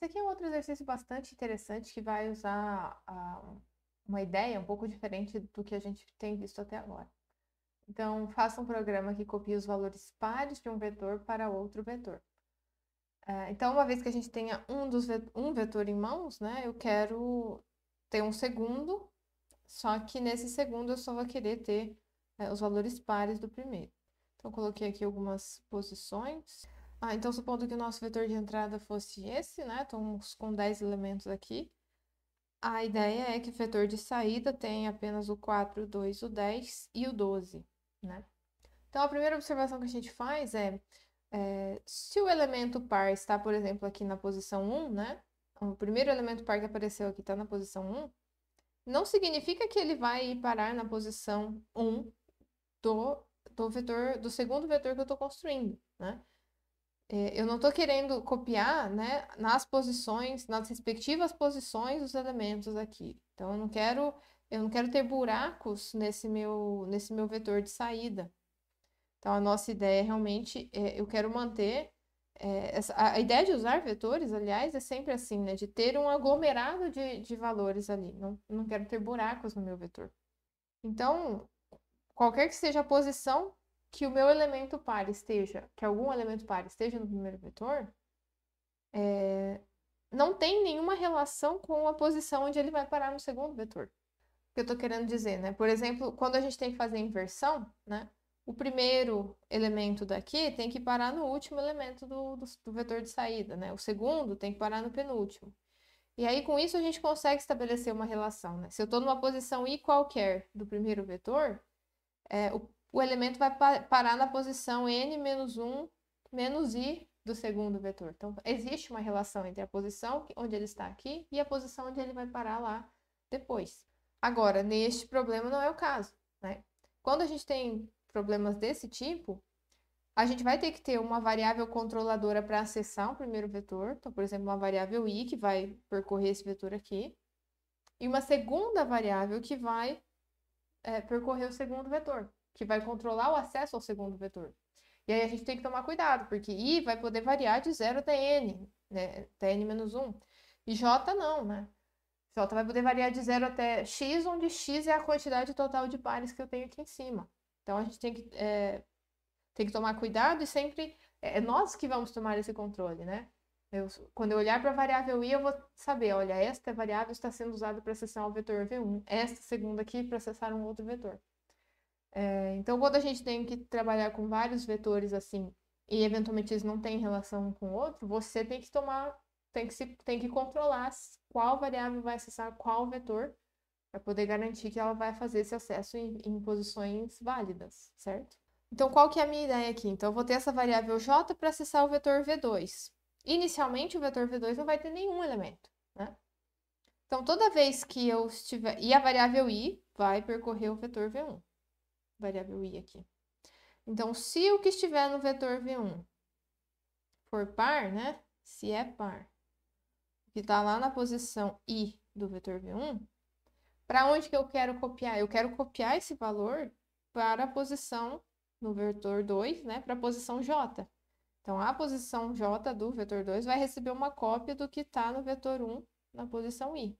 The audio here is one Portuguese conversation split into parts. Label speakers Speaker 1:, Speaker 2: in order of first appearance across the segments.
Speaker 1: Esse aqui é outro exercício bastante interessante que vai usar ah, uma ideia um pouco diferente do que a gente tem visto até agora. Então, faça um programa que copie os valores pares de um vetor para outro vetor. É, então, uma vez que a gente tenha um, dos vetor, um vetor em mãos, né, eu quero ter um segundo, só que nesse segundo eu só vou querer ter é, os valores pares do primeiro. Então, coloquei aqui algumas posições. Ah, então supondo que o nosso vetor de entrada fosse esse, né? Estamos com 10 elementos aqui. A ideia é que o vetor de saída tem apenas o 4, o 2, o 10 e o 12, né? Então, a primeira observação que a gente faz é, é se o elemento par está, por exemplo, aqui na posição 1, né? O primeiro elemento par que apareceu aqui está na posição 1, não significa que ele vai parar na posição 1 do, do vetor, do segundo vetor que eu estou construindo, né? É, eu não estou querendo copiar né, nas posições, nas respectivas posições os elementos aqui. Então, eu não quero, eu não quero ter buracos nesse meu, nesse meu vetor de saída. Então, a nossa ideia realmente é, eu quero manter. É, essa, a ideia de usar vetores, aliás, é sempre assim, né? De ter um aglomerado de, de valores ali. Não, não quero ter buracos no meu vetor. Então, qualquer que seja a posição que o meu elemento par esteja, que algum elemento par esteja no primeiro vetor, é, não tem nenhuma relação com a posição onde ele vai parar no segundo vetor. O que eu estou querendo dizer, né? Por exemplo, quando a gente tem que fazer inversão, né? O primeiro elemento daqui tem que parar no último elemento do, do, do vetor de saída, né? O segundo tem que parar no penúltimo. E aí, com isso, a gente consegue estabelecer uma relação, né? Se eu estou numa posição i qualquer do primeiro vetor, é, o, o elemento vai parar na posição n menos 1 menos i do segundo vetor. Então, existe uma relação entre a posição onde ele está aqui e a posição onde ele vai parar lá depois. Agora, neste problema não é o caso, né? Quando a gente tem problemas desse tipo, a gente vai ter que ter uma variável controladora para acessar o primeiro vetor. Então, por exemplo, uma variável i que vai percorrer esse vetor aqui. E uma segunda variável que vai é, percorrer o segundo vetor que vai controlar o acesso ao segundo vetor. E aí a gente tem que tomar cuidado, porque i vai poder variar de 0 até n, né? até n menos 1. E j não, né? J vai poder variar de 0 até x, onde x é a quantidade total de pares que eu tenho aqui em cima. Então a gente tem que, é, tem que tomar cuidado e sempre é, é nós que vamos tomar esse controle, né? Eu, quando eu olhar para a variável i, eu vou saber, olha, esta variável está sendo usada para acessar o vetor v1, esta segunda aqui para acessar um outro vetor. É, então, quando a gente tem que trabalhar com vários vetores assim, e eventualmente eles não têm relação um com o outro, você tem que tomar, tem que, se, tem que controlar qual variável vai acessar qual vetor, para poder garantir que ela vai fazer esse acesso em, em posições válidas, certo? Então, qual que é a minha ideia aqui? Então, eu vou ter essa variável j para acessar o vetor v2. Inicialmente, o vetor v2 não vai ter nenhum elemento, né? Então, toda vez que eu estiver... E a variável i vai percorrer o vetor v1 variável i aqui. Então, se o que estiver no vetor V1 for par, né? Se é par, o que está lá na posição i do vetor V1, para onde que eu quero copiar? Eu quero copiar esse valor para a posição no vetor 2, né? Para a posição j. Então, a posição j do vetor 2 vai receber uma cópia do que está no vetor 1 na posição i.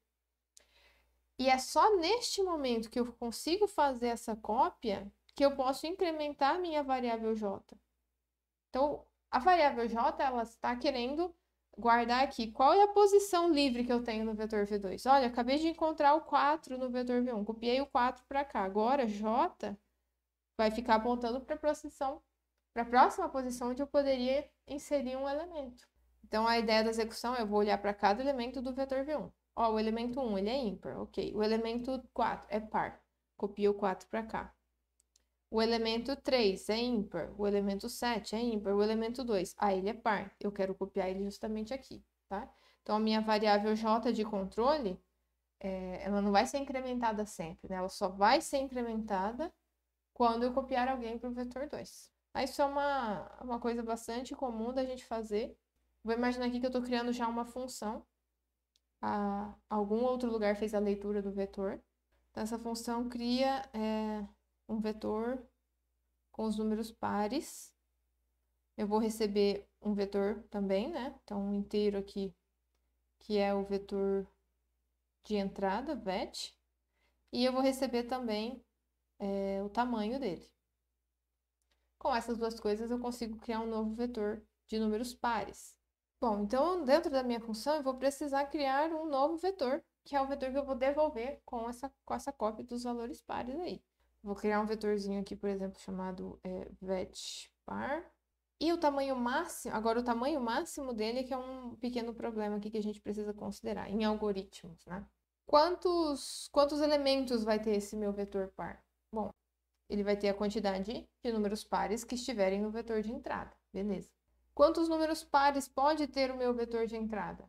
Speaker 1: E é só neste momento que eu consigo fazer essa cópia que eu posso incrementar a minha variável j. Então, a variável j ela está querendo guardar aqui qual é a posição livre que eu tenho no vetor v2. Olha, acabei de encontrar o 4 no vetor v1, copiei o 4 para cá. Agora, j vai ficar apontando para a posição para a próxima posição onde eu poderia inserir um elemento. Então, a ideia da execução é eu vou olhar para cada elemento do vetor v1. Ó, o elemento 1, ele é ímpar, ok. O elemento 4 é par. Copia o 4 para cá. O elemento 3 é ímpar, o elemento 7 é ímpar, o elemento 2, ah, ele é par. Eu quero copiar ele justamente aqui, tá? Então, a minha variável j de controle, é, ela não vai ser incrementada sempre, né? Ela só vai ser incrementada quando eu copiar alguém para o vetor 2. Tá? Isso é uma, uma coisa bastante comum da gente fazer. Vou imaginar aqui que eu estou criando já uma função a, algum outro lugar fez a leitura do vetor. Então, essa função cria é, um vetor com os números pares. Eu vou receber um vetor também, né? Então, um inteiro aqui, que é o vetor de entrada, VET. E eu vou receber também é, o tamanho dele. Com essas duas coisas, eu consigo criar um novo vetor de números pares. Bom, então dentro da minha função eu vou precisar criar um novo vetor, que é o vetor que eu vou devolver com essa, com essa cópia dos valores pares aí. Vou criar um vetorzinho aqui, por exemplo, chamado é, vetPar. E o tamanho máximo, agora o tamanho máximo dele é que é um pequeno problema aqui que a gente precisa considerar em algoritmos, né? Quantos, quantos elementos vai ter esse meu vetor par? Bom, ele vai ter a quantidade de números pares que estiverem no vetor de entrada, beleza. Quantos números pares pode ter o meu vetor de entrada?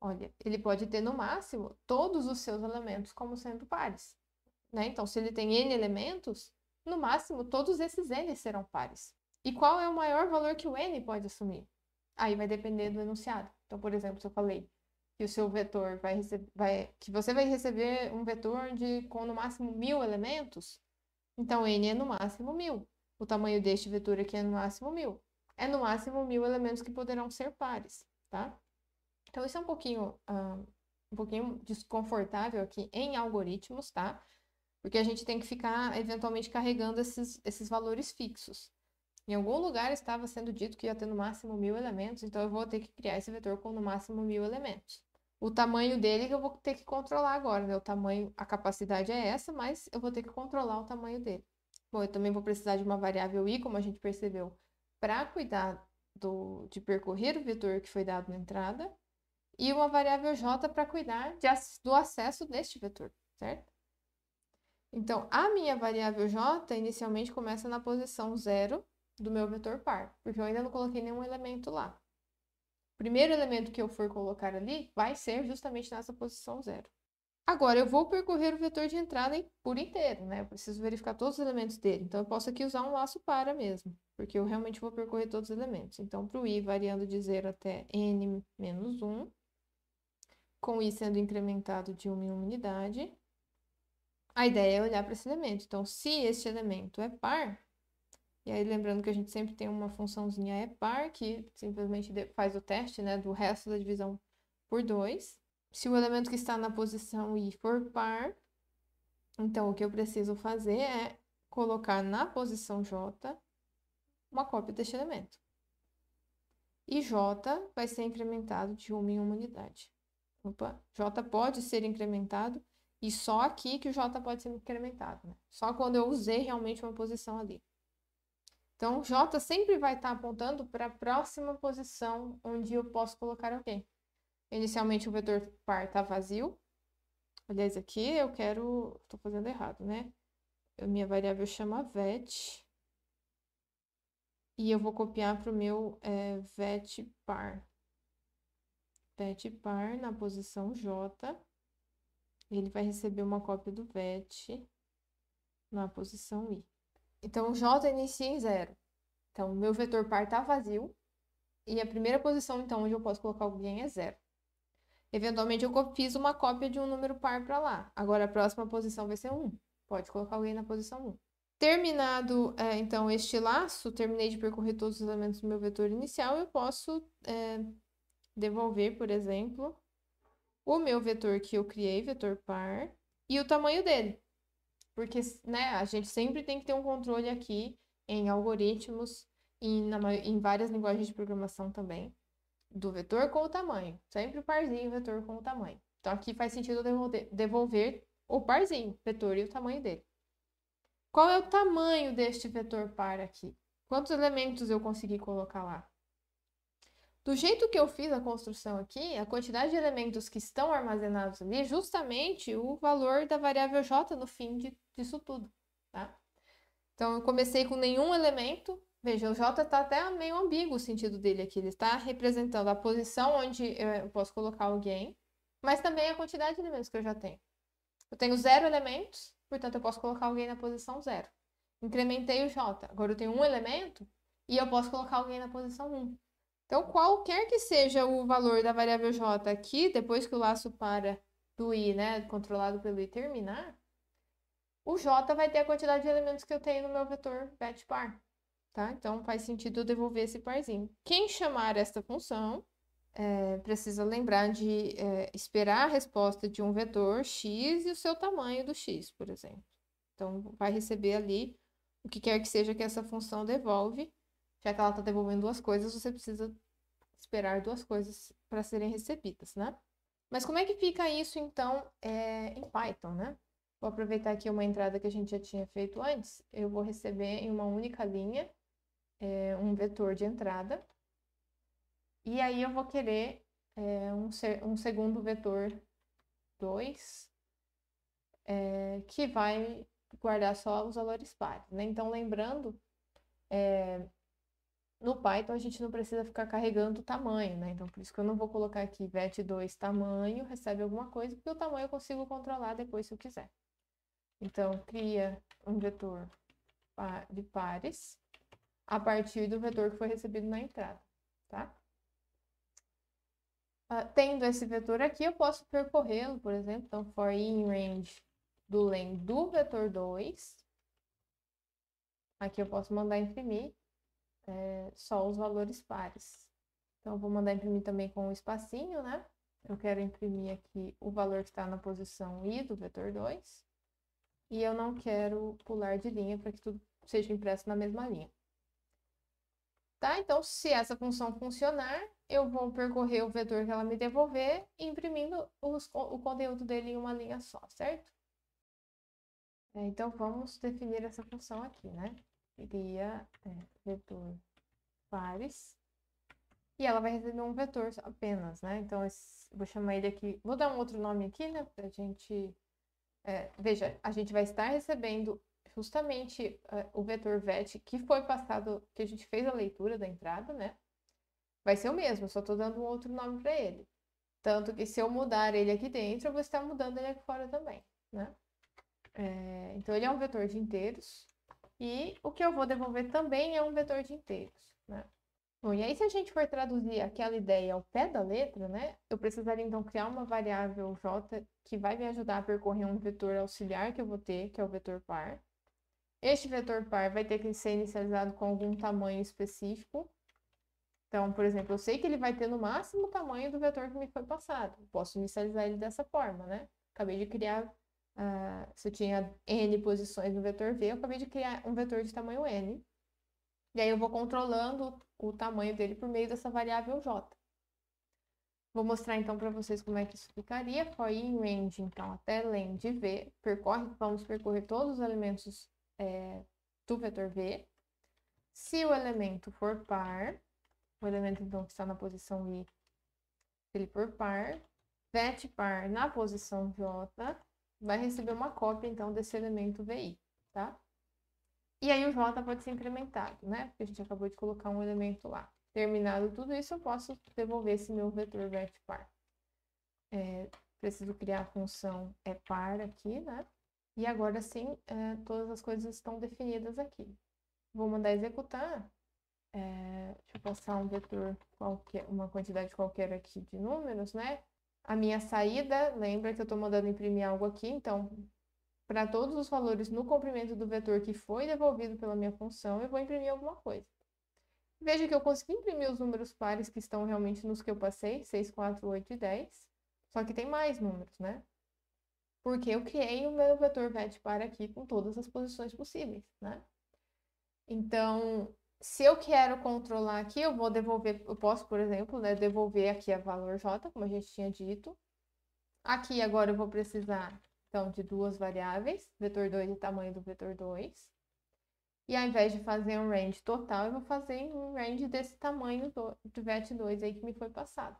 Speaker 1: Olha, ele pode ter no máximo todos os seus elementos como sendo pares. Né? Então, se ele tem n elementos, no máximo todos esses n serão pares. E qual é o maior valor que o n pode assumir? Aí vai depender do enunciado. Então, por exemplo, se eu falei que o seu vetor vai receber, vai, que você vai receber um vetor de com no máximo mil elementos, então n é no máximo mil. O tamanho deste vetor aqui é no máximo mil é no máximo mil elementos que poderão ser pares, tá? Então, isso é um pouquinho, um, ah, um pouquinho desconfortável aqui em algoritmos, tá? Porque a gente tem que ficar, eventualmente, carregando esses, esses valores fixos. Em algum lugar estava sendo dito que ia ter no máximo mil elementos, então eu vou ter que criar esse vetor com no máximo mil elementos. O tamanho dele que eu vou ter que controlar agora, né? O tamanho, a capacidade é essa, mas eu vou ter que controlar o tamanho dele. Bom, eu também vou precisar de uma variável i, como a gente percebeu, para cuidar do, de percorrer o vetor que foi dado na entrada e uma variável j para cuidar de, do acesso deste vetor, certo? Então, a minha variável j inicialmente começa na posição zero do meu vetor par, porque eu ainda não coloquei nenhum elemento lá. O primeiro elemento que eu for colocar ali vai ser justamente nessa posição zero. Agora, eu vou percorrer o vetor de entrada por inteiro, né? Eu preciso verificar todos os elementos dele. Então, eu posso aqui usar um laço para mesmo, porque eu realmente vou percorrer todos os elementos. Então, para o i variando de 0 até n menos 1, com i sendo incrementado de 1 em 1 unidade, a ideia é olhar para esse elemento. Então, se este elemento é par, e aí lembrando que a gente sempre tem uma funçãozinha é par, que simplesmente faz o teste né, do resto da divisão por 2, se o elemento que está na posição i for par, então o que eu preciso fazer é colocar na posição j uma cópia deste elemento. E j vai ser incrementado de uma em uma unidade. Opa, j pode ser incrementado e só aqui que o j pode ser incrementado, né? Só quando eu usei realmente uma posição ali. Então, j sempre vai estar apontando para a próxima posição onde eu posso colocar alguém. Inicialmente o vetor par está vazio. Aliás, aqui eu quero... Estou fazendo errado, né? A minha variável chama vet. E eu vou copiar para o meu é, vet par. Vet par na posição J. Ele vai receber uma cópia do vet na posição I. Então, J inicia em zero. Então, meu vetor par está vazio. E a primeira posição, então, onde eu posso colocar alguém é zero. Eventualmente eu fiz uma cópia de um número par para lá. Agora a próxima posição vai ser 1. Pode colocar alguém na posição 1. Terminado, é, então, este laço, terminei de percorrer todos os elementos do meu vetor inicial, eu posso é, devolver, por exemplo, o meu vetor que eu criei, vetor par, e o tamanho dele. Porque né, a gente sempre tem que ter um controle aqui em algoritmos e na, em várias linguagens de programação também do vetor com o tamanho. Sempre o parzinho, vetor com o tamanho. Então, aqui faz sentido devolver, devolver o parzinho, vetor e o tamanho dele. Qual é o tamanho deste vetor par aqui? Quantos elementos eu consegui colocar lá? Do jeito que eu fiz a construção aqui, a quantidade de elementos que estão armazenados ali é justamente o valor da variável j no fim de, disso tudo, tá? Então, eu comecei com nenhum elemento, Veja, o J está até meio ambíguo o sentido dele aqui. Ele está representando a posição onde eu posso colocar alguém, mas também a quantidade de elementos que eu já tenho. Eu tenho zero elementos, portanto eu posso colocar alguém na posição zero. Incrementei o J. Agora eu tenho um elemento e eu posso colocar alguém na posição 1. Então, qualquer que seja o valor da variável J aqui, depois que o laço para do I, né, controlado pelo I terminar, o J vai ter a quantidade de elementos que eu tenho no meu vetor par tá? Então, faz sentido devolver esse parzinho. Quem chamar esta função é, precisa lembrar de é, esperar a resposta de um vetor x e o seu tamanho do x, por exemplo. Então, vai receber ali o que quer que seja que essa função devolve. Já que ela está devolvendo duas coisas, você precisa esperar duas coisas para serem recebidas, né? Mas como é que fica isso, então, é, em Python, né? Vou aproveitar aqui uma entrada que a gente já tinha feito antes. Eu vou receber em uma única linha é, um vetor de entrada, e aí eu vou querer é, um, um segundo vetor 2, é, eh, que vai guardar só os valores pares. Né? Então, lembrando, é, no Python a gente não precisa ficar carregando o tamanho, né? Então, por isso que eu não vou colocar aqui vet2 tamanho, recebe alguma coisa, porque o tamanho eu consigo controlar depois se eu quiser. Então, cria um vetor de pares a partir do vetor que foi recebido na entrada, tá? Uh, tendo esse vetor aqui, eu posso percorrê-lo, por exemplo, então for in range do len do vetor 2. Aqui eu posso mandar imprimir é, só os valores pares. Então, eu vou mandar imprimir também com um espacinho, né? Eu quero imprimir aqui o valor que está na posição i do vetor 2. E eu não quero pular de linha para que tudo seja impresso na mesma linha. Tá? Então, se essa função funcionar, eu vou percorrer o vetor que ela me devolver, imprimindo os, o conteúdo dele em uma linha só, certo? É, então, vamos definir essa função aqui, né? Seria é, vetor pares. E ela vai receber um vetor apenas, né? Então, esse, vou chamar ele aqui... Vou dar um outro nome aqui, né? Pra gente... É, veja, a gente vai estar recebendo justamente uh, o vetor VET que foi passado, que a gente fez a leitura da entrada, né? Vai ser o mesmo, só estou dando um outro nome para ele. Tanto que se eu mudar ele aqui dentro, eu vou estar mudando ele aqui fora também, né? É, então, ele é um vetor de inteiros. E o que eu vou devolver também é um vetor de inteiros, né? Bom, e aí se a gente for traduzir aquela ideia ao pé da letra, né? Eu precisaria então criar uma variável j que vai me ajudar a percorrer um vetor auxiliar que eu vou ter, que é o vetor par. Este vetor par vai ter que ser inicializado com algum tamanho específico. Então, por exemplo, eu sei que ele vai ter no máximo o tamanho do vetor que me foi passado. Posso inicializar ele dessa forma, né? Acabei de criar, uh, se eu tinha n posições no vetor V, eu acabei de criar um vetor de tamanho n. E aí eu vou controlando o tamanho dele por meio dessa variável j. Vou mostrar então para vocês como é que isso ficaria. For in range, então, até de v, percorre, vamos percorrer todos os elementos é, do vetor v. Se o elemento for par, o elemento então que está na posição i, ele for par, vet par na posição j, vai receber uma cópia então desse elemento vi, tá? E aí o j pode ser incrementado, né? Porque a gente acabou de colocar um elemento lá. Terminado tudo isso, eu posso devolver esse meu vetor vet par. É, preciso criar a função é par aqui, né? E agora sim, é, todas as coisas estão definidas aqui. Vou mandar executar. É, deixa eu passar um vetor, qualquer, uma quantidade qualquer aqui de números, né? A minha saída, lembra que eu estou mandando imprimir algo aqui, então, para todos os valores no comprimento do vetor que foi devolvido pela minha função, eu vou imprimir alguma coisa. Veja que eu consegui imprimir os números pares que estão realmente nos que eu passei, 6, 4, 8 e 10. Só que tem mais números, né? porque eu criei o meu vetor vet para aqui com todas as posições possíveis, né? Então, se eu quero controlar aqui, eu vou devolver, eu posso, por exemplo, né, devolver aqui a valor j, como a gente tinha dito. Aqui agora eu vou precisar, então, de duas variáveis, vetor 2 e tamanho do vetor 2. E ao invés de fazer um range total, eu vou fazer um range desse tamanho do, do vet2 aí que me foi passado.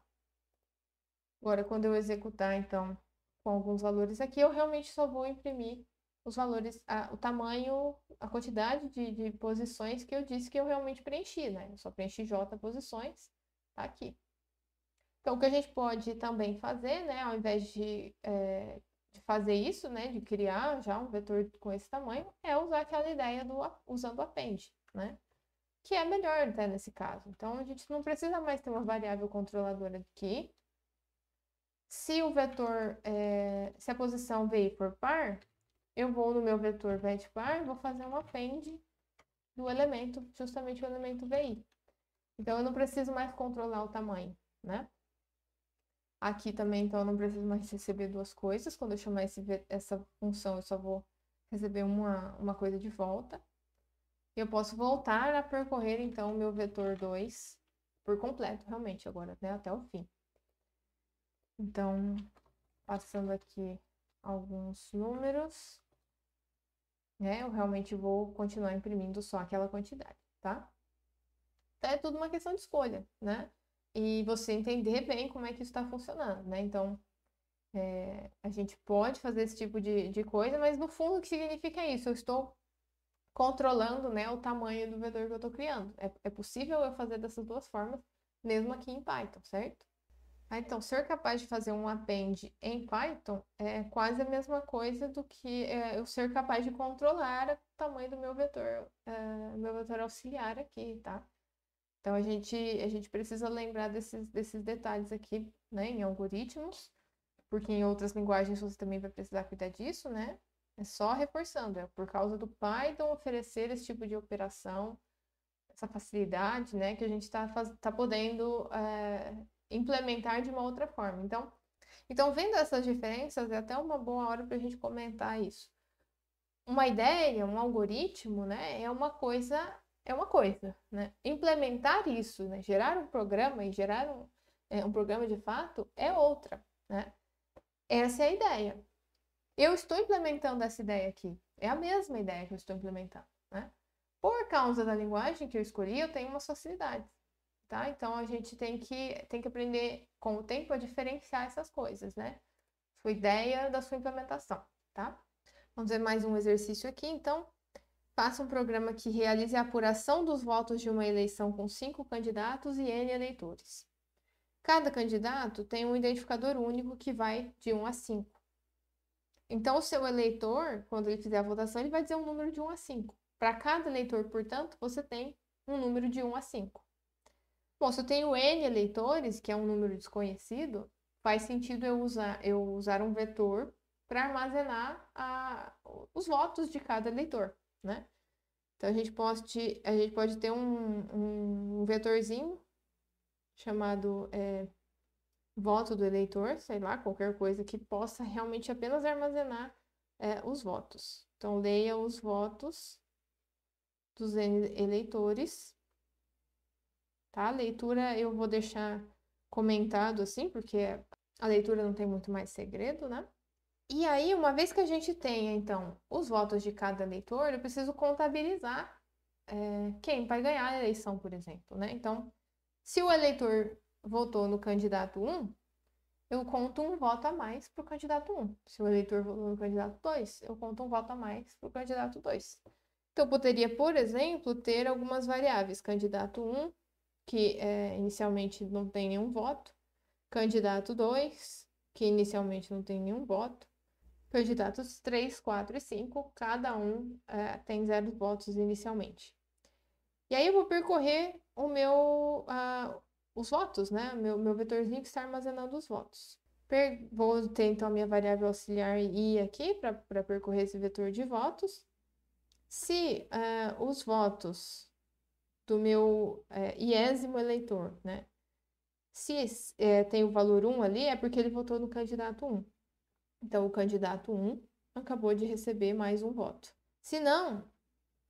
Speaker 1: Agora, quando eu executar, então, com alguns valores aqui, eu realmente só vou imprimir os valores, a, o tamanho, a quantidade de, de, posições que eu disse que eu realmente preenchi, né? Eu só preenchi J posições, tá aqui. Então, o que a gente pode também fazer, né, ao invés de, é, de fazer isso, né, de criar já um vetor com esse tamanho, é usar aquela ideia do usando o append, né? Que é melhor até né, nesse caso. Então, a gente não precisa mais ter uma variável controladora aqui, se o vetor, é, se a posição VI for par, eu vou no meu vetor VET par, vou fazer um append do elemento, justamente o elemento VI. Então, eu não preciso mais controlar o tamanho, né? Aqui também, então, eu não preciso mais receber duas coisas. Quando eu chamar esse, essa função, eu só vou receber uma, uma coisa de volta. Eu posso voltar a percorrer, então, o meu vetor 2 por completo, realmente, agora, né? Até o fim. Então, passando aqui alguns números, né? Eu realmente vou continuar imprimindo só aquela quantidade, tá? Então, é tudo uma questão de escolha, né? E você entender bem como é que isso está funcionando, né? Então, é, a gente pode fazer esse tipo de, de coisa, mas no fundo o que significa é isso? Eu estou controlando né, o tamanho do vetor que eu estou criando. É, é possível eu fazer dessas duas formas, mesmo aqui em Python, certo? Ah, então, ser capaz de fazer um append em Python é quase a mesma coisa do que é, eu ser capaz de controlar o tamanho do meu vetor, é, meu vetor auxiliar aqui, tá? Então, a gente, a gente precisa lembrar desses, desses detalhes aqui, né, em algoritmos, porque em outras linguagens você também vai precisar cuidar disso, né? É só reforçando, é por causa do Python oferecer esse tipo de operação, essa facilidade, né, que a gente está tá podendo é, implementar de uma outra forma. Então, então vendo essas diferenças, é até uma boa hora para a gente comentar isso. Uma ideia, um algoritmo, né, é uma coisa, é uma coisa, né? Implementar isso, né, gerar um programa e gerar um, é, um programa de fato é outra, né? Essa é a ideia. Eu estou implementando essa ideia aqui. É a mesma ideia que eu estou implementando, né? Por causa da linguagem que eu escolhi, eu tenho uma facilidade tá? Então a gente tem que, tem que aprender com o tempo a diferenciar essas coisas, né? Sua ideia da sua implementação, tá? Vamos ver mais um exercício aqui, então. Faça um programa que realize a apuração dos votos de uma eleição com cinco candidatos e N eleitores. Cada candidato tem um identificador único que vai de 1 a 5. Então, o seu eleitor, quando ele fizer a votação, ele vai dizer um número de 1 a 5. Para cada eleitor, portanto, você tem um número de 1 a 5. Bom, se eu tenho N eleitores, que é um número desconhecido, faz sentido eu usar, eu usar um vetor para armazenar a, os votos de cada eleitor, né? Então, a gente pode, a gente pode ter um, um vetorzinho chamado é, voto do eleitor, sei lá, qualquer coisa que possa realmente apenas armazenar é, os votos. Então, leia os votos dos eleitores tá? A leitura eu vou deixar comentado assim, porque a leitura não tem muito mais segredo, né? E aí, uma vez que a gente tenha, então, os votos de cada eleitor, eu preciso contabilizar é, quem vai ganhar a eleição, por exemplo, né? Então, se o eleitor votou no candidato 1, eu conto um voto a mais para o candidato 1. Se o eleitor votou no candidato 2, eu conto um voto a mais para o candidato 2. Então, eu poderia, por exemplo, ter algumas variáveis: candidato 1, que é, inicialmente não tem nenhum voto, candidato 2, que inicialmente não tem nenhum voto, candidatos 3, 4 e 5, cada um é, tem zero votos inicialmente. E aí eu vou percorrer o meu, uh, os votos, né? Meu, meu vetorzinho que está armazenando os votos. Per vou ter então a minha variável auxiliar i aqui para percorrer esse vetor de votos. Se uh, os votos do meu é, iésimo eleitor, né? Se é, tem o valor 1 ali, é porque ele votou no candidato 1. Então, o candidato 1 acabou de receber mais um voto. Se não,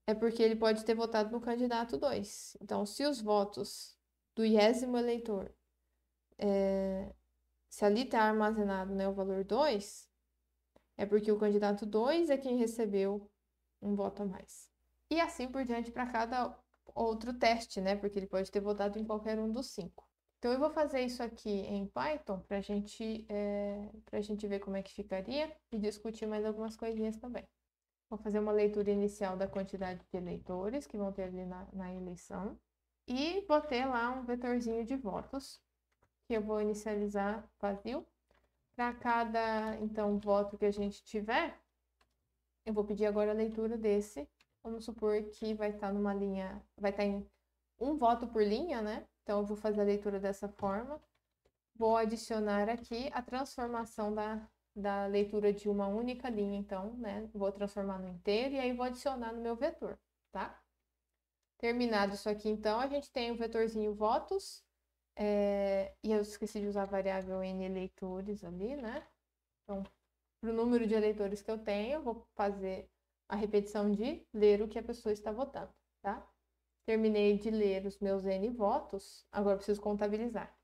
Speaker 1: é porque ele pode ter votado no candidato 2. Então, se os votos do iésimo eleitor, é, se ali está armazenado né, o valor 2, é porque o candidato 2 é quem recebeu um voto a mais. E assim por diante para cada outro teste, né? Porque ele pode ter votado em qualquer um dos cinco. Então, eu vou fazer isso aqui em Python para gente, é, eh, a gente ver como é que ficaria e discutir mais algumas coisinhas também. Vou fazer uma leitura inicial da quantidade de eleitores que vão ter ali na, na eleição e vou ter lá um vetorzinho de votos que eu vou inicializar vazio. Para cada, então, voto que a gente tiver, eu vou pedir agora a leitura desse vamos supor que vai estar tá numa linha, vai estar tá em um voto por linha, né? Então eu vou fazer a leitura dessa forma. Vou adicionar aqui a transformação da, da leitura de uma única linha, então, né? Vou transformar no inteiro e aí vou adicionar no meu vetor, tá? Terminado isso aqui, então, a gente tem o vetorzinho votos, é... e eu esqueci de usar a variável n eleitores ali, né? Então, para o número de eleitores que eu tenho, eu vou fazer a repetição de ler o que a pessoa está votando, tá? Terminei de ler os meus N votos, agora preciso contabilizar.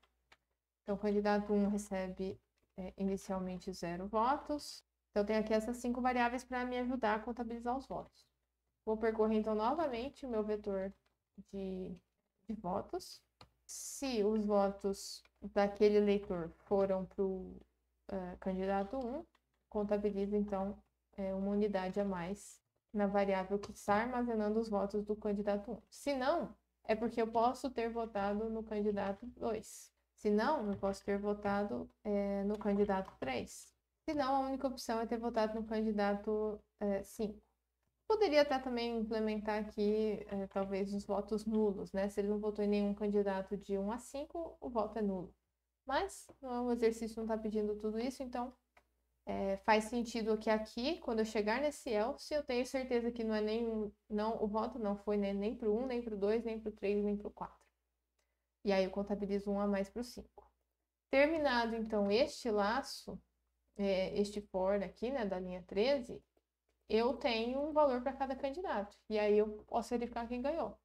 Speaker 1: Então, o candidato 1 recebe é, inicialmente zero votos. Então, eu tenho aqui essas cinco variáveis para me ajudar a contabilizar os votos. Vou percorrer, então, novamente o meu vetor de, de votos. Se os votos daquele eleitor foram para o uh, é, candidato 1, contabilizo, então, é, uma unidade a mais na variável que está armazenando os votos do candidato 1. Se não, é porque eu posso ter votado no candidato 2. Se não, eu posso ter votado é, no candidato 3. Se não, a única opção é ter votado no candidato é, 5. Poderia até também implementar aqui, é, talvez, os votos nulos, né? Se ele não votou em nenhum candidato de 1 a 5, o voto é nulo. Mas o é exercício não está pedindo tudo isso, então é, faz sentido que aqui, quando eu chegar nesse El, se eu tenho certeza que não é nem não, o voto não foi né, nem para o 1, nem para o 2, nem para o 3, nem para o 4. E aí eu contabilizo 1 a mais para o 5. Terminado então este laço, é, este for aqui, né, da linha 13, eu tenho um valor para cada candidato. E aí eu posso verificar quem ganhou.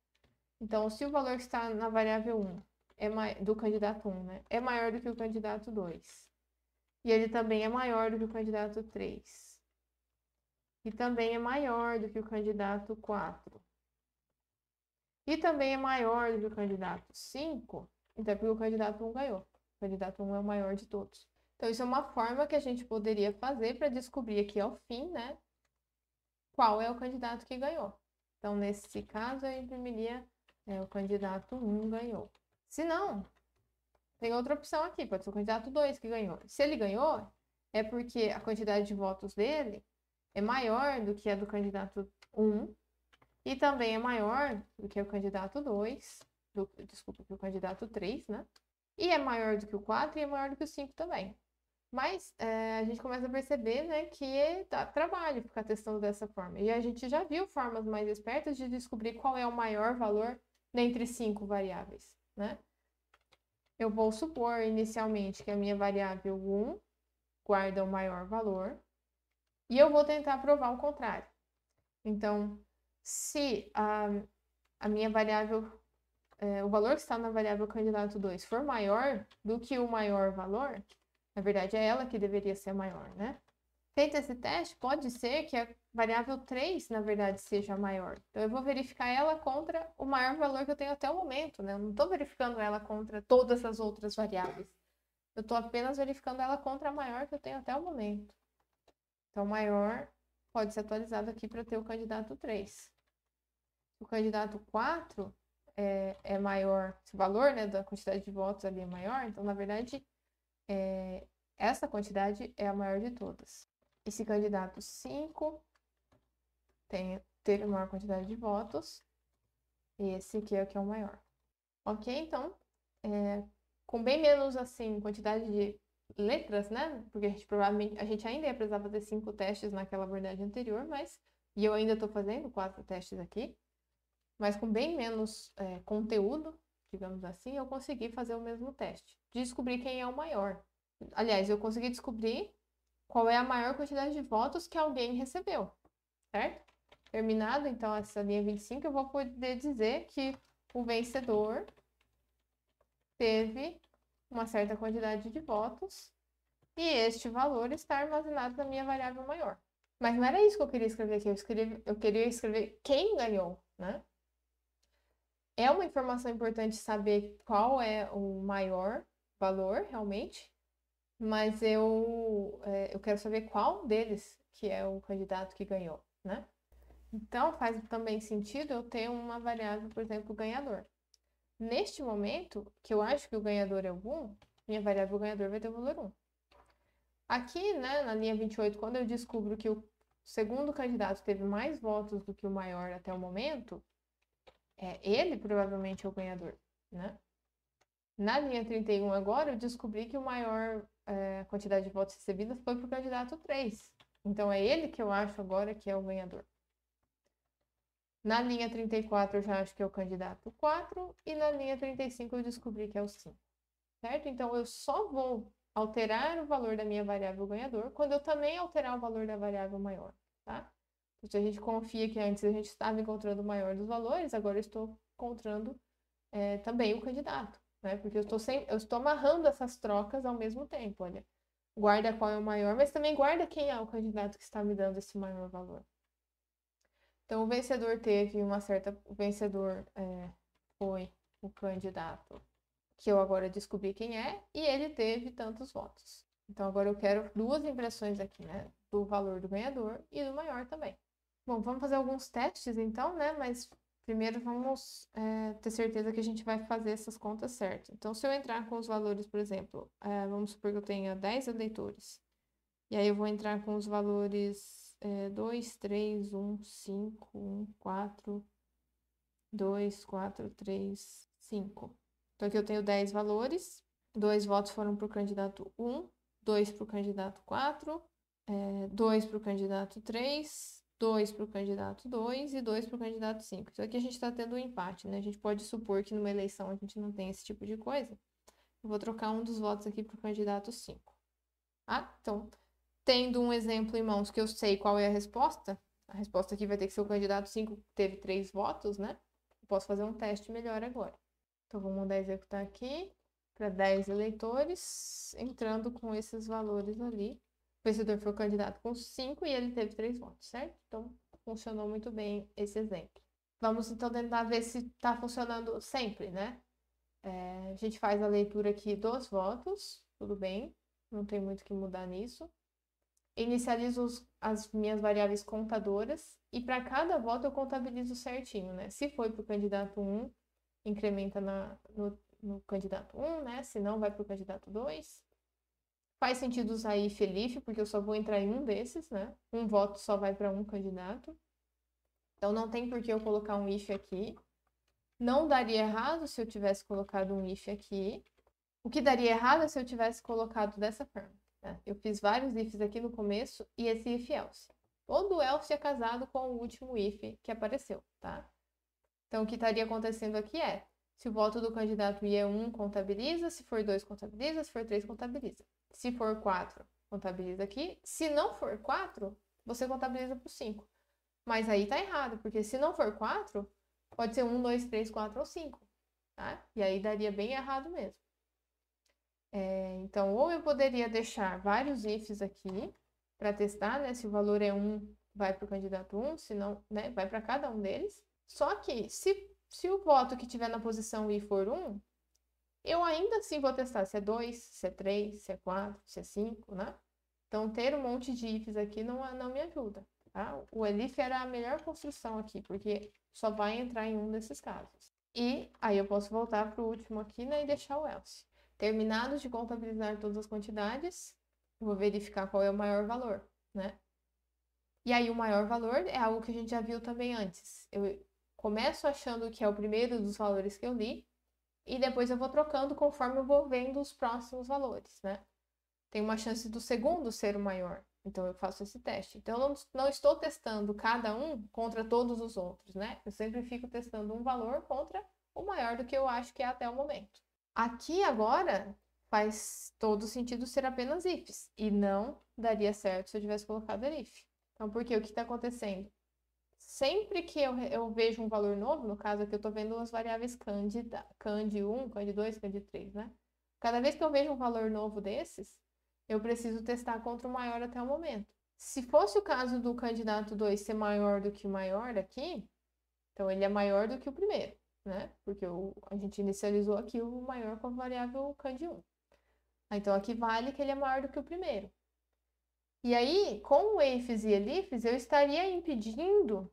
Speaker 1: Então, se o valor que está na variável 1 é do candidato 1, né, é maior do que o candidato 2 e ele também é maior do que o candidato 3, e também é maior do que o candidato 4, e também é maior do que o candidato 5, então é porque o candidato 1 ganhou. O candidato 1 é o maior de todos. Então, isso é uma forma que a gente poderia fazer para descobrir aqui ao fim, né? Qual é o candidato que ganhou. Então, nesse caso, eu imprimiria é, o candidato 1 ganhou. Se não, tem outra opção aqui, pode ser o candidato 2 que ganhou. Se ele ganhou, é porque a quantidade de votos dele é maior do que a do candidato 1 um, e também é maior do que o candidato 2, do, desculpa, que o candidato 3, né? E é maior do que o 4 e é maior do que o 5 também. Mas é, a gente começa a perceber né, que dá trabalho ficar testando dessa forma. E a gente já viu formas mais espertas de descobrir qual é o maior valor dentre cinco variáveis, né? eu vou supor inicialmente que a minha variável 1 guarda o maior valor e eu vou tentar provar o contrário. Então, se a, a minha variável, é, o valor que está na variável candidato 2 for maior do que o maior valor, na verdade é ela que deveria ser maior, né? Feito esse teste, pode ser que a variável 3, na verdade, seja maior. Então, eu vou verificar ela contra o maior valor que eu tenho até o momento, né? Eu não estou verificando ela contra todas as outras variáveis. Eu estou apenas verificando ela contra a maior que eu tenho até o momento. Então, maior pode ser atualizado aqui para ter o candidato 3. O candidato 4 é, é maior, o valor né, da quantidade de votos ali é maior, então, na verdade, é, essa quantidade é a maior de todas. Esse candidato 5 tem, ter a maior quantidade de votos. esse aqui é o que é o maior. Ok? Então, é, com bem menos, assim, quantidade de letras, né? Porque a gente provavelmente, a gente ainda ia precisar fazer cinco testes naquela abordagem anterior, mas... E eu ainda estou fazendo quatro testes aqui. Mas com bem menos é, conteúdo, digamos assim, eu consegui fazer o mesmo teste. Descobrir quem é o maior. Aliás, eu consegui descobrir qual é a maior quantidade de votos que alguém recebeu, certo? terminado então essa linha 25, eu vou poder dizer que o vencedor teve uma certa quantidade de votos e este valor está armazenado na minha variável maior. Mas não era isso que eu queria escrever aqui, eu, escrevi, eu queria escrever quem ganhou, né? É uma informação importante saber qual é o maior valor realmente, mas eu, é, eu quero saber qual deles que é o candidato que ganhou, né? Então, faz também sentido eu ter uma variável, por exemplo, ganhador. Neste momento, que eu acho que o ganhador é o 1, minha variável ganhador vai ter o valor 1. Aqui, né, na linha 28, quando eu descubro que o segundo candidato teve mais votos do que o maior até o momento, é, ele provavelmente é o ganhador, né? Na linha 31 agora, eu descobri que o maior é, quantidade de votos recebidas foi para o candidato 3. Então, é ele que eu acho agora que é o ganhador. Na linha 34 eu já acho que é o candidato 4 e na linha 35 eu descobri que é o 5, certo? Então eu só vou alterar o valor da minha variável ganhador quando eu também alterar o valor da variável maior, tá? Então, se a gente confia que antes a gente estava encontrando o maior dos valores, agora eu estou encontrando é, também o candidato, né? Porque eu estou, sem, eu estou amarrando essas trocas ao mesmo tempo, olha. Guarda qual é o maior, mas também guarda quem é o candidato que está me dando esse maior valor. Então, o vencedor teve uma certa. O vencedor é, foi o candidato que eu agora descobri quem é, e ele teve tantos votos. Então, agora eu quero duas impressões aqui, né? Do valor do ganhador e do maior também. Bom, vamos fazer alguns testes então, né? Mas primeiro vamos é, ter certeza que a gente vai fazer essas contas certas. Então, se eu entrar com os valores, por exemplo, é, vamos supor que eu tenha 10 eleitores. E aí eu vou entrar com os valores é, 2, 3, 1, 5, 1, 4, 2, 4, 3, 5. Então aqui eu tenho 10 valores, dois votos foram para o candidato 1, 2 para o candidato 4, é, para o candidato 3, 2 para o candidato 2 e 2 para o candidato 5. Então aqui a gente está tendo um empate, né? A gente pode supor que numa eleição a gente não tem esse tipo de coisa. Eu vou trocar um dos votos aqui para o candidato 5. Ah, então tendo um exemplo em mãos que eu sei qual é a resposta, a resposta aqui vai ter que ser o candidato 5 teve 3 votos, né? Eu posso fazer um teste melhor agora. Então, vou mandar executar aqui para 10 eleitores, entrando com esses valores ali. O vencedor foi o candidato com 5 e ele teve 3 votos, certo? Então, funcionou muito bem esse exemplo. Vamos então tentar ver se está funcionando sempre, né? É, a gente faz a leitura aqui dos votos, tudo bem, não tem muito que mudar nisso inicializo os, as minhas variáveis contadoras e para cada voto eu contabilizo certinho, né? Se foi para o candidato 1, incrementa na, no, no candidato 1, né? Se não, vai para o candidato 2. Faz sentido usar aí Felipe, porque eu só vou entrar em um desses, né? Um voto só vai para um candidato. Então não tem por que eu colocar um if aqui. Não daria errado se eu tivesse colocado um if aqui. O que daria errado é se eu tivesse colocado dessa forma. Eu fiz vários ifs aqui no começo e esse if é else. Todo else é casado com o último if que apareceu, tá? Então, o que estaria acontecendo aqui é, se o voto do candidato I é 1, contabiliza, se for 2, contabiliza, se for 3, contabiliza. Se for 4, contabiliza aqui. Se não for 4, você contabiliza por 5. Mas aí tá errado, porque se não for 4, pode ser 1, 2, 3, 4 ou 5, tá? E aí daria bem errado mesmo. É, então, ou eu poderia deixar vários ifs aqui para testar, né? Se o valor é 1, vai para o candidato 1, se não, né? Vai para cada um deles. Só que se, se o voto que tiver na posição i for 1, eu ainda assim vou testar se é 2, se é 3, se é 4, se é 5, né? Então, ter um monte de ifs aqui não, não me ajuda, tá? O elif era a melhor construção aqui, porque só vai entrar em um desses casos. E aí eu posso voltar para o último aqui né, e deixar o else. Terminados de contabilizar todas as quantidades, eu vou verificar qual é o maior valor, né? E aí o maior valor é algo que a gente já viu também antes. Eu começo achando que é o primeiro dos valores que eu li e depois eu vou trocando conforme eu vou vendo os próximos valores, né? Tem uma chance do segundo ser o maior, então eu faço esse teste. Então eu não, não estou testando cada um contra todos os outros, né? Eu sempre fico testando um valor contra o maior do que eu acho que é até o momento. Aqui agora faz todo sentido ser apenas ifs e não daria certo se eu tivesse colocado if. Então, porque o que está acontecendo? Sempre que eu, eu, vejo um valor novo, no caso aqui eu estou vendo as variáveis cand 1, cand 2, cand 3, né? Cada vez que eu vejo um valor novo desses, eu preciso testar contra o maior até o momento. Se fosse o caso do candidato 2 ser maior do que o maior aqui, então ele é maior do que o primeiro né? Porque o, a gente inicializou aqui o maior com a variável cand1. Ah, então, aqui vale que ele é maior do que o primeiro. E aí, com o EIFES e ELIFES, eu estaria impedindo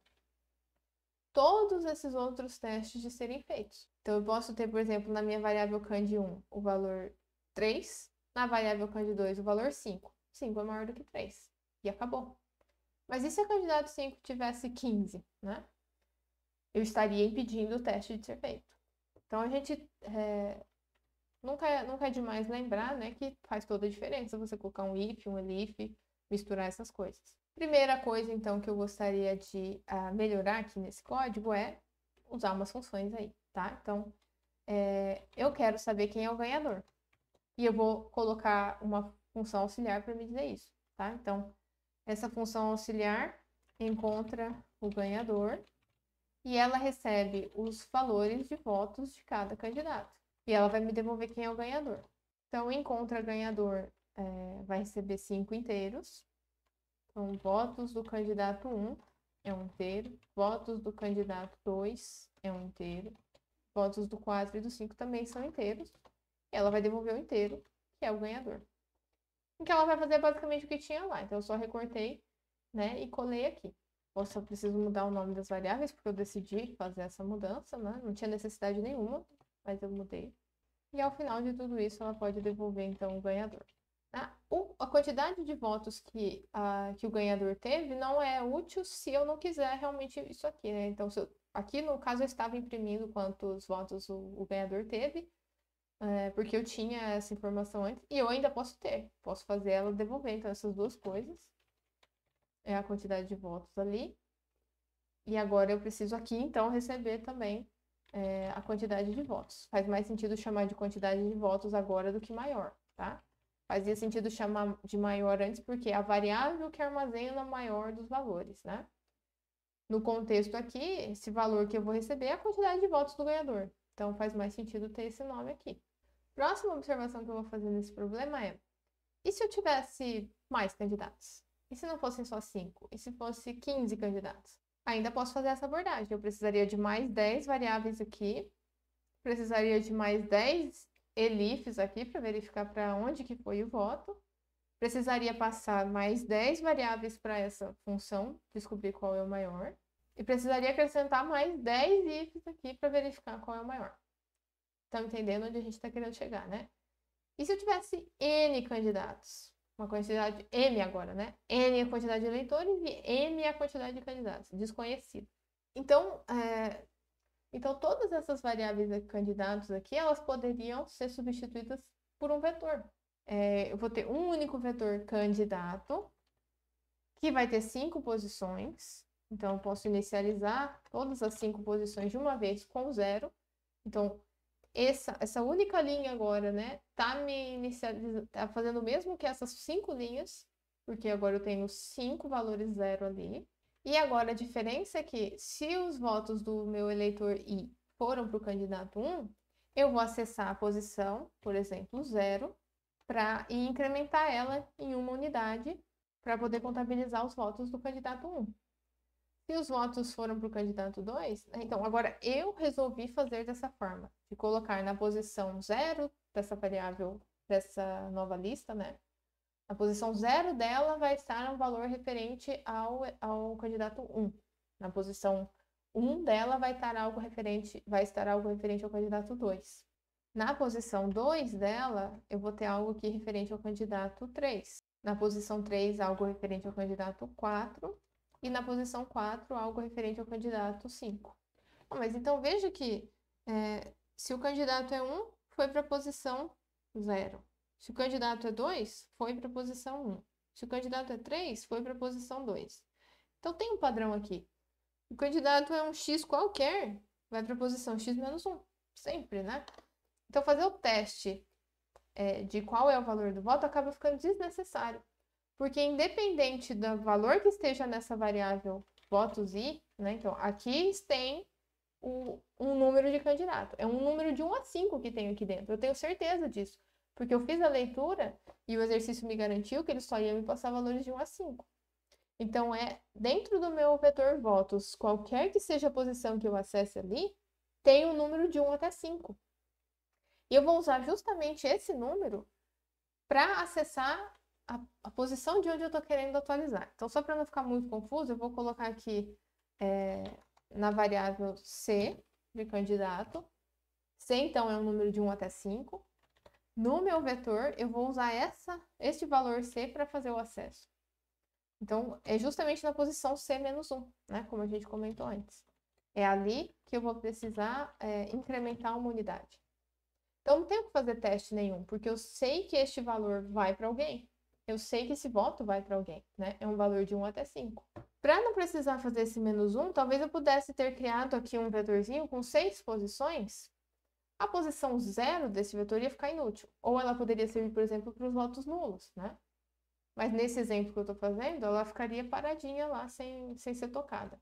Speaker 1: todos esses outros testes de serem feitos. Então, eu posso ter, por exemplo, na minha variável cand1 o valor 3, na variável cand2 o valor 5. 5 é maior do que 3. E acabou. Mas e se a candidato 5 tivesse 15, né? eu estaria impedindo o teste de ser feito. Então a gente é, nunca, é, nunca é demais lembrar né, que faz toda a diferença você colocar um if, um elif, misturar essas coisas. Primeira coisa, então, que eu gostaria de uh, melhorar aqui nesse código é usar umas funções aí, tá? Então, é, eu quero saber quem é o ganhador. E eu vou colocar uma função auxiliar para me dizer isso, tá? Então, essa função auxiliar encontra o ganhador e ela recebe os valores de votos de cada candidato. E ela vai me devolver quem é o ganhador. Então, encontra ganhador, é, vai receber cinco inteiros. Então, votos do candidato 1 é um inteiro, votos do candidato 2 é um inteiro, votos do 4 e do 5 também são inteiros. E ela vai devolver o inteiro, que é o ganhador. O que ela vai fazer basicamente o que tinha lá. Então, eu só recortei né, e colei aqui ou se eu preciso mudar o nome das variáveis, porque eu decidi fazer essa mudança, né? Não tinha necessidade nenhuma, mas eu mudei. E ao final de tudo isso, ela pode devolver, então, o ganhador. Ah, a quantidade de votos que, que o ganhador teve não é útil se eu não quiser realmente isso aqui, né? Então, eu, aqui, no caso, eu estava imprimindo quantos votos o, o ganhador teve, é, porque eu tinha essa informação antes, e eu ainda posso ter. Posso fazer ela devolver, então, essas duas coisas é a quantidade de votos ali. E agora eu preciso aqui, então, receber também é, a quantidade de votos. Faz mais sentido chamar de quantidade de votos agora do que maior, tá? Fazia sentido chamar de maior antes, porque é a variável que armazena maior dos valores, né? No contexto aqui, esse valor que eu vou receber é a quantidade de votos do ganhador. Então, faz mais sentido ter esse nome aqui. Próxima observação que eu vou fazer nesse problema é: e se eu tivesse mais candidatos? E se não fossem só 5? E se fosse 15 candidatos? Ainda posso fazer essa abordagem. Eu precisaria de mais 10 variáveis aqui, precisaria de mais 10 elifes aqui para verificar para onde que foi o voto, precisaria passar mais 10 variáveis para essa função, descobrir qual é o maior, e precisaria acrescentar mais 10 ifs aqui para verificar qual é o maior. Estão entendendo onde a gente está querendo chegar, né? E se eu tivesse N candidatos? uma quantidade M agora, né? N é a quantidade de eleitores e M é a quantidade de candidatos, desconhecido. Então, é, então todas essas variáveis de candidatos aqui, elas poderiam ser substituídas por um vetor. É, eu vou ter um único vetor candidato, que vai ter cinco posições. Então, eu posso inicializar todas as cinco posições de uma vez com zero. Então, essa, essa única linha agora, né, tá me inicializando, tá fazendo o mesmo que essas cinco linhas, porque agora eu tenho cinco valores zero ali. E agora a diferença é que se os votos do meu eleitor I foram para o candidato 1, eu vou acessar a posição, por exemplo, zero, para e incrementar ela em uma unidade para poder contabilizar os votos do candidato 1 e os votos foram para o candidato 2, né? então agora eu resolvi fazer dessa forma, de colocar na posição 0 dessa variável, dessa nova lista, né? A posição 0 dela vai estar um valor referente ao, ao candidato 1. Um. Na posição 1 um dela vai estar algo referente, vai estar algo referente ao candidato 2. Na posição 2 dela, eu vou ter algo que referente ao candidato 3. Na posição 3, algo referente ao candidato 4 e na posição 4 algo referente ao candidato 5. Bom, ah, mas então veja que é, se o candidato é 1, foi para a posição 0. Se o candidato é 2, foi para a posição 1. Se o candidato é 3, foi para a posição 2. Então tem um padrão aqui. O candidato é um x qualquer, vai para a posição x menos 1. Sempre, né? Então fazer o teste é, de qual é o valor do voto acaba ficando desnecessário. Porque independente do valor que esteja nessa variável votos I, né? Então, aqui tem o, um número de candidato. É um número de 1 a 5 que tem aqui dentro. Eu tenho certeza disso. Porque eu fiz a leitura e o exercício me garantiu que ele só ia me passar valores de 1 a 5. Então, é dentro do meu vetor votos, qualquer que seja a posição que eu acesse ali, tem um número de 1 até 5. E eu vou usar justamente esse número para acessar a, a posição de onde eu estou querendo atualizar. Então, só para não ficar muito confuso, eu vou colocar aqui é, na variável C de candidato. C, então, é um número de 1 até 5. No meu vetor, eu vou usar essa, este valor C para fazer o acesso. Então, é justamente na posição C menos 1, né? Como a gente comentou antes. É ali que eu vou precisar é, incrementar uma unidade. Então, não tenho que fazer teste nenhum, porque eu sei que este valor vai para alguém eu sei que esse voto vai para alguém, né? É um valor de 1 até 5. Para não precisar fazer esse menos 1, talvez eu pudesse ter criado aqui um vetorzinho com seis posições. A posição zero desse vetor ia ficar inútil. Ou ela poderia servir, por exemplo, para os votos nulos, né? Mas nesse exemplo que eu estou fazendo, ela ficaria paradinha lá sem, sem ser tocada.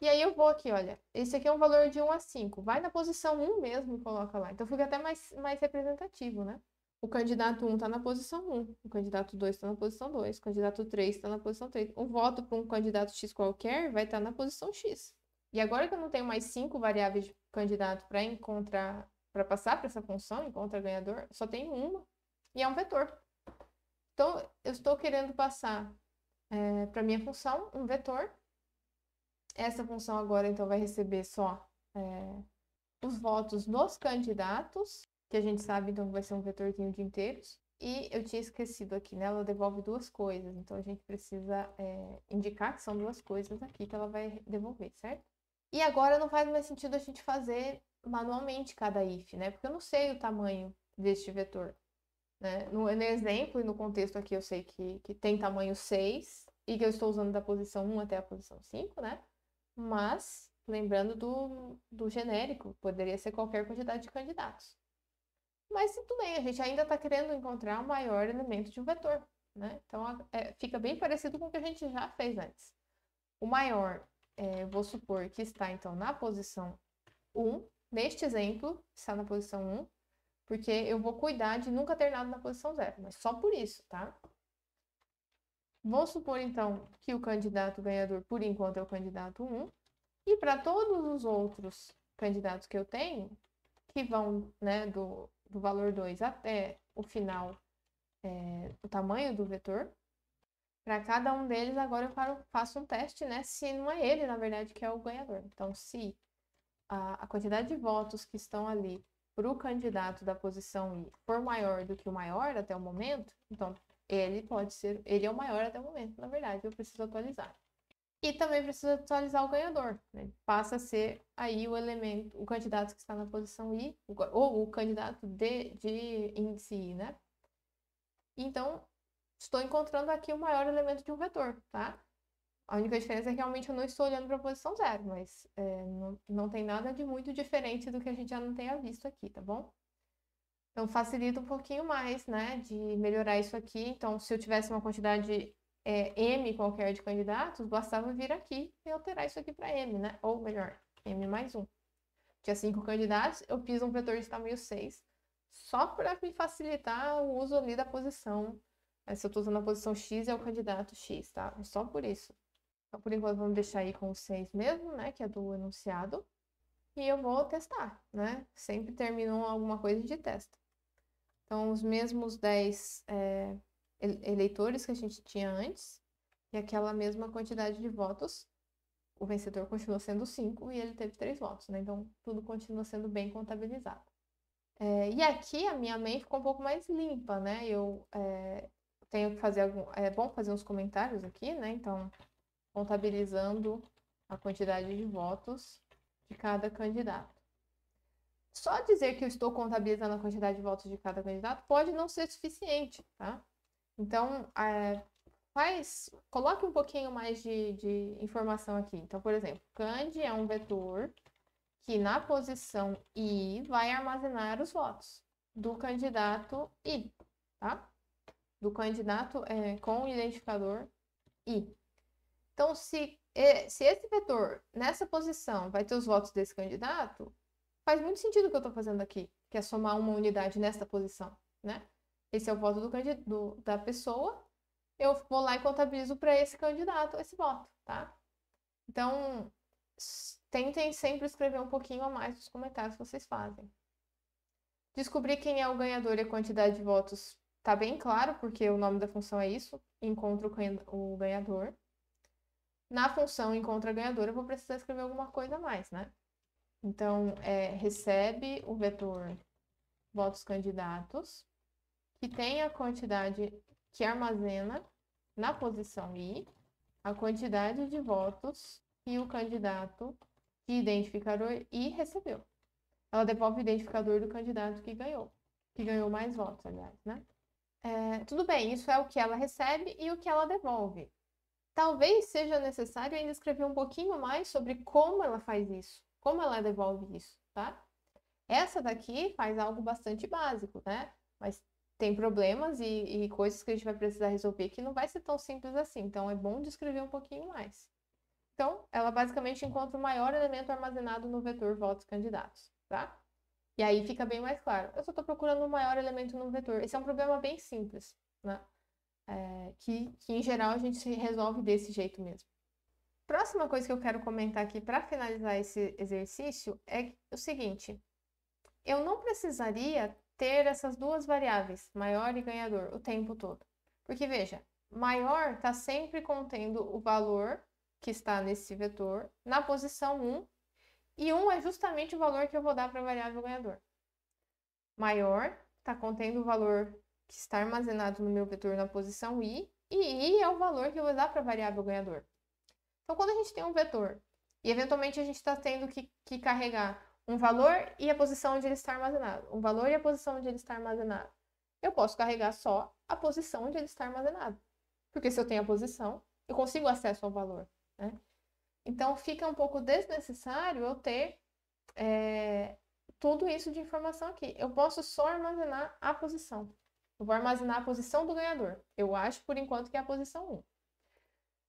Speaker 1: E aí eu vou aqui, olha, esse aqui é um valor de 1 a 5. Vai na posição 1 mesmo e coloca lá. Então fica até mais, mais representativo, né? O candidato 1 um está na posição 1, o candidato 2 está na posição 2, o candidato 3 está na posição 3. Um voto para um candidato X qualquer vai estar tá na posição X. E agora que eu não tenho mais cinco variáveis de candidato para encontrar, para passar para essa função, encontrar ganhador, só tenho uma e é um vetor. Então, eu estou querendo passar é, para minha função um vetor. Essa função agora, então, vai receber só é, os votos dos candidatos que a gente sabe então que vai ser um vetorzinho de inteiros. E eu tinha esquecido aqui, né? Ela devolve duas coisas, então a gente precisa é, indicar que são duas coisas aqui que ela vai devolver, certo? E agora não faz mais sentido a gente fazer manualmente cada if, né? Porque eu não sei o tamanho deste vetor. Né? No, no exemplo e no contexto aqui eu sei que, que tem tamanho 6 e que eu estou usando da posição 1 até a posição 5, né? Mas, lembrando do, do genérico, poderia ser qualquer quantidade de candidatos. Mas tudo bem, a gente ainda está querendo encontrar o um maior elemento de um vetor. Né? Então, é, fica bem parecido com o que a gente já fez antes. O maior, é, vou supor que está, então, na posição 1. Neste exemplo, está na posição 1, porque eu vou cuidar de nunca ter nada na posição 0, mas só por isso, tá? Vou supor, então, que o candidato ganhador, por enquanto, é o candidato 1. E para todos os outros candidatos que eu tenho, que vão né, do do valor 2 até o final, é, o tamanho do vetor. Para cada um deles, agora eu faço um teste, né? Se não é ele, na verdade, que é o ganhador. Então, se a, a quantidade de votos que estão ali para o candidato da posição I for maior do que o maior até o momento, então ele pode ser, ele é o maior até o momento, na verdade, eu preciso atualizar. E também precisa atualizar o ganhador. Né? Passa a ser aí o elemento, o candidato que está na posição I, ou o candidato de, de índice I, né? Então, estou encontrando aqui o maior elemento de um vetor, tá? A única diferença é que realmente eu não estou olhando para a posição zero, mas é, não, não tem nada de muito diferente do que a gente já não tenha visto aqui, tá bom? Então, facilita um pouquinho mais, né, de melhorar isso aqui. Então, se eu tivesse uma quantidade é, M qualquer de candidatos, bastava vir aqui e alterar isso aqui para M, né? Ou melhor, M mais 1. Tinha cinco candidatos, eu fiz um vetor de tamanho 6, só para me facilitar o uso ali da posição. É, se eu estou usando a posição X, é o candidato X, tá? Só por isso. Então, por enquanto, vamos deixar aí com 6 mesmo, né? Que é do enunciado. E eu vou testar, né? Sempre terminou alguma coisa de testa. Então, os mesmos 10 é, eleitores que a gente tinha antes e aquela mesma quantidade de votos, o vencedor continua sendo 5 e ele teve 3 votos, né? Então tudo continua sendo bem contabilizado. É, e aqui a minha mente ficou um pouco mais limpa, né? Eu é, tenho que fazer algum. É bom fazer uns comentários aqui, né? Então, contabilizando a quantidade de votos de cada candidato. Só dizer que eu estou contabilizando a quantidade de votos de cada candidato pode não ser suficiente, tá? Então, é, faz, coloque um pouquinho mais de, de informação aqui. Então, por exemplo, Cand é um vetor que na posição I vai armazenar os votos do candidato I, tá? Do candidato é, com o identificador I. Então, se, se esse vetor nessa posição vai ter os votos desse candidato, faz muito sentido o que eu estou fazendo aqui, que é somar uma unidade nessa posição, né? Esse é o voto do, da pessoa. Eu vou lá e contabilizo para esse candidato esse voto, tá? Então, tentem sempre escrever um pouquinho a mais nos comentários que vocês fazem. Descobrir quem é o ganhador e a quantidade de votos tá bem claro, porque o nome da função é isso, encontra o ganhador. Na função encontra ganhador, eu vou precisar escrever alguma coisa a mais, né? Então, é, recebe o vetor votos candidatos que tem a quantidade que armazena na posição I a quantidade de votos que o candidato de identificador I recebeu. Ela devolve o identificador do candidato que ganhou, que ganhou mais votos, aliás, né? É, tudo bem, isso é o que ela recebe e o que ela devolve. Talvez seja necessário ainda escrever um pouquinho mais sobre como ela faz isso, como ela devolve isso, tá? Essa daqui faz algo bastante básico, né? Mas tem problemas e, e, coisas que a gente vai precisar resolver que não vai ser tão simples assim. Então, é bom descrever um pouquinho mais. Então, ela basicamente encontra o maior elemento armazenado no vetor votos candidatos, tá? E aí fica bem mais claro. Eu só estou procurando o maior elemento no vetor. Esse é um problema bem simples, né? É, que, que em geral a gente resolve desse jeito mesmo. Próxima coisa que eu quero comentar aqui para finalizar esse exercício é o seguinte: eu não precisaria ter essas duas variáveis, maior e ganhador, o tempo todo. Porque veja, maior está sempre contendo o valor que está nesse vetor na posição 1, e 1 é justamente o valor que eu vou dar para a variável ganhador. Maior está contendo o valor que está armazenado no meu vetor na posição i, e i é o valor que eu vou dar para a variável ganhador. Então, quando a gente tem um vetor e eventualmente a gente está tendo que, que carregar um valor e a posição onde ele está armazenado. Um valor e a posição onde ele está armazenado. Eu posso carregar só a posição onde ele está armazenado. Porque se eu tenho a posição, eu consigo acesso ao valor. Né? Então fica um pouco desnecessário eu ter é, tudo isso de informação aqui. Eu posso só armazenar a posição. Eu vou armazenar a posição do ganhador. Eu acho por enquanto que é a posição 1.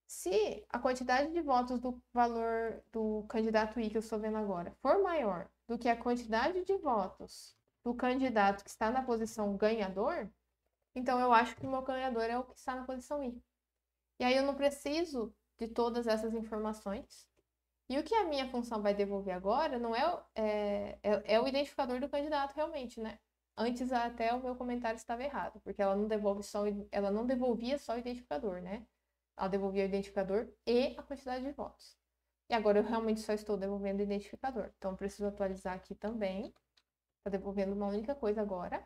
Speaker 1: Se a quantidade de votos do valor do candidato I que eu estou vendo agora for maior do que a quantidade de votos do candidato que está na posição ganhador, então eu acho que o meu ganhador é o que está na posição I. E aí eu não preciso de todas essas informações. E o que a minha função vai devolver agora não é, é, é, é o identificador do candidato realmente, né? Antes até o meu comentário estava errado, porque ela não devolve só ela não devolvia só o identificador, né? ela devolver o identificador e a quantidade de votos. E agora eu realmente só estou devolvendo o identificador. Então, preciso atualizar aqui também. Está devolvendo uma única coisa agora,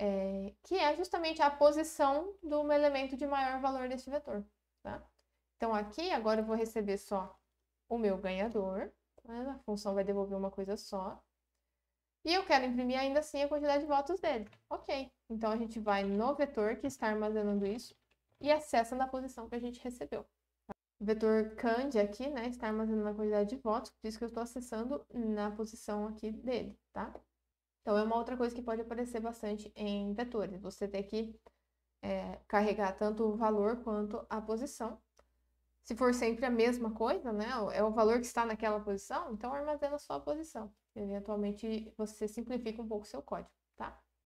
Speaker 1: é, que é justamente a posição do elemento de maior valor deste vetor. Tá? Então, aqui agora eu vou receber só o meu ganhador. Né? A função vai devolver uma coisa só. E eu quero imprimir ainda assim a quantidade de votos dele. Ok. Então, a gente vai no vetor que está armazenando isso e acessa na posição que a gente recebeu. O vetor cand aqui, né, está armazenando a quantidade de votos, por isso que eu estou acessando na posição aqui dele, tá? Então, é uma outra coisa que pode aparecer bastante em vetores. Você tem que é, carregar tanto o valor quanto a posição. Se for sempre a mesma coisa, né, é o valor que está naquela posição, então armazena só a posição. Eventualmente, você simplifica um pouco o seu código, tá?